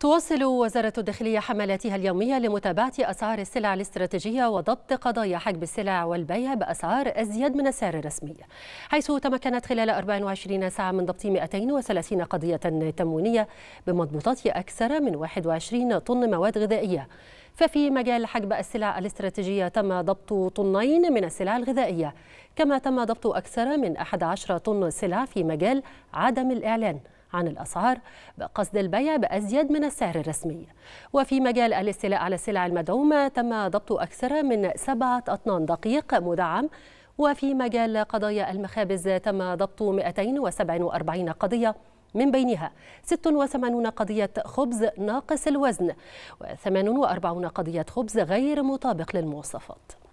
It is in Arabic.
تواصل وزارة الداخلية حملاتها اليومية لمتابعة أسعار السلع الاستراتيجية وضبط قضايا حجب السلع والبيع بأسعار أزيد من السعر الرسمي حيث تمكنت خلال 24 ساعة من ضبط 230 قضية تموينية بمضبوطات أكثر من 21 طن مواد غذائية ففي مجال حجب السلع الاستراتيجية تم ضبط طنين من السلع الغذائية كما تم ضبط أكثر من 11 طن سلع في مجال عدم الإعلان عن الأسعار بقصد البيع بأزيد من السعر الرسمي وفي مجال الاستيلاء على السلع المدعومة تم ضبط أكثر من سبعة أطنان دقيق مدعم وفي مجال قضايا المخابز تم ضبط 247 قضية من بينها 86 قضية خبز ناقص الوزن و48 قضية خبز غير مطابق للمواصفات